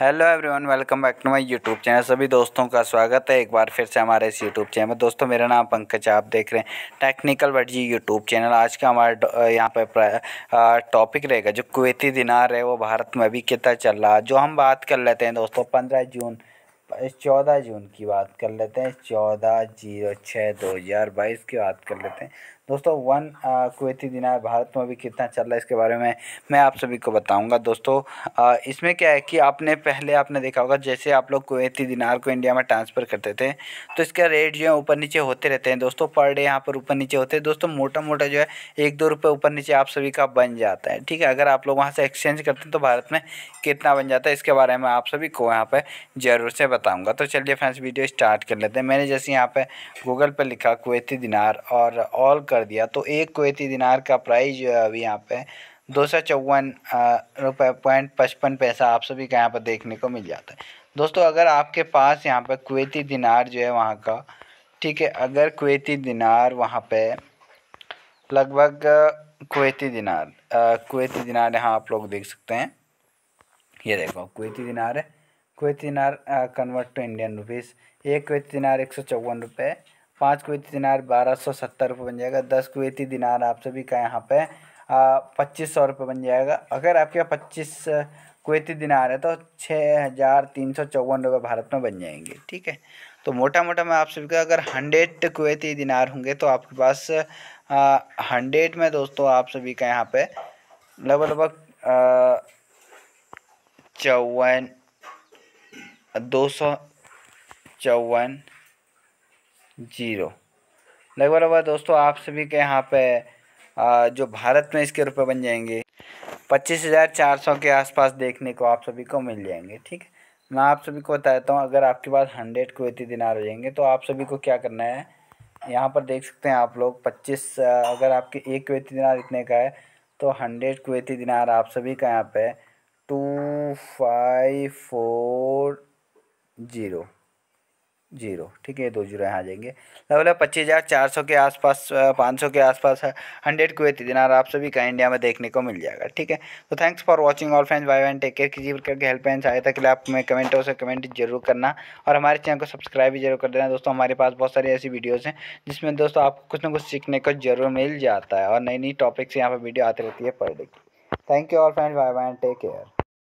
hello everyone welcome back to my YouTube channel सभी दोस्तों का स्वागत है एक बार फिर से हमारे इस यूट्यूब चैनल में दोस्तों मेरा नाम पंकज आप देख रहे हैं टेक्निकल बट जी यूट्यूब चैनल आज का हमारा यहाँ पर टॉपिक रहेगा जो कुवैती दिनार है वो भारत में अभी कितना चल रहा है जो हम बात कर लेते हैं दोस्तों पंद्रह जून चौदह जून की बात कर लेते हैं चौदह जीरो छः दो हज़ार बाईस की बात कर लेते हैं दोस्तों वन कुवैती दिनार भारत में अभी कितना चल रहा है इसके बारे में मैं आप सभी को बताऊंगा दोस्तों आ, इसमें क्या है कि आपने पहले आपने देखा होगा जैसे आप लोग कुवैती दिनार को इंडिया में ट्रांसफ़र करते थे तो इसका रेट जो है ऊपर नीचे होते रहते हैं दोस्तों पर डे यहाँ पर ऊपर नीचे होते हैं दोस्तों मोटा मोटा जो है एक दो रुपये ऊपर नीचे आप सभी का बन जाता है ठीक है अगर आप लोग वहाँ से एक्सचेंज करते हैं तो भारत में कितना बन जाता है इसके बारे में आप सभी को यहाँ पर ज़रूर से बताऊँगा तो चलिए फ्रेंड्स वीडियो स्टार्ट कर लेते हैं मैंने जैसे यहाँ पर गूगल पर लिखा कुवैती दिनार और ऑल कर दिया तो एक कोयती दिनार का प्राइस जो है अभी यहाँ पे दो सौ चौवन रुपये पॉइंट पचपन पैसा आप सभी का यहाँ पर देखने को मिल जाता है दोस्तों अगर आपके पास यहाँ पर कुवैती दिनार जो है वहाँ का ठीक है अगर कुवैती दिनार वहाँ पे लगभग कुवैती दिनार कुवैती दिनार यहाँ आप लोग देख सकते हैं ये देखो कुवैती दिनार है कुवैती दिनार कन्वर्ट टू इंडियन रुपीज़ एक कुवैती दिनार एक सौ चौवन रुपये पाँच कुवैती दिनार बारह सौ सत्तर रुपये बन जाएगा दस कुवैती दिनार आप सभी का यहाँ पे पच्चीस सौ रुपये बन जाएगा अगर आपके यहाँ पच्चीस कुवैती दिनार है तो छः हज़ार तीन सौ चौवन रुपये भारत में बन जाएंगे ठीक है तो मोटा मोटा मैं आप सभी का अगर हंड्रेड कुवैती दिनार होंगे तो आपके पास हंड्रेड में दोस्तों आप सभी का यहाँ पर लगभग लगभग चौवन दो सौ चौवन जीरो लगभग लगभग दोस्तों आप सभी के यहाँ पे जो भारत में इसके रुपए बन जाएंगे पच्चीस हज़ार चार सौ के आसपास देखने को आप सभी को मिल जाएंगे ठीक है मैं आप सभी को बता देता हूँ अगर आपके पास हंड्रेड कुवैती दिनार हो जाएंगे तो आप सभी को क्या करना है यहाँ पर देख सकते हैं आप लोग पच्चीस अगर आपके एक कुवैती दिनार इतने का है तो हंड्रेड कुवैती दिनार आप सभी का यहाँ पे two five four zero zero ठीक है दो जीरो यहाँ आ जाएंगे लगभग पच्चीस हज़ार चार सौ के आसपास पाँच सौ के आसपास हंड्रेड कुवैती दिनार आप सभी का इंडिया में देखने को मिल जाएगा ठीक है तो thanks for watching all friends bye and take care किसी प्रकार के हेल्प एंड आए के आप हमें कमेंटों से कमेंट जरूर करना और हमारे चैनल को सब्सक्राइब भी जरूर कर देना दोस्तों हमारे पास बहुत सारी ऐसी वीडियोज़ हैं जिसमें दोस्तों आपको कुछ ना कुछ सीखने को जरूर मिल जाता है और नई नई टॉपिक्स यहाँ पर वीडियो आती रहती है पर डे thank you all friends bye bye and take care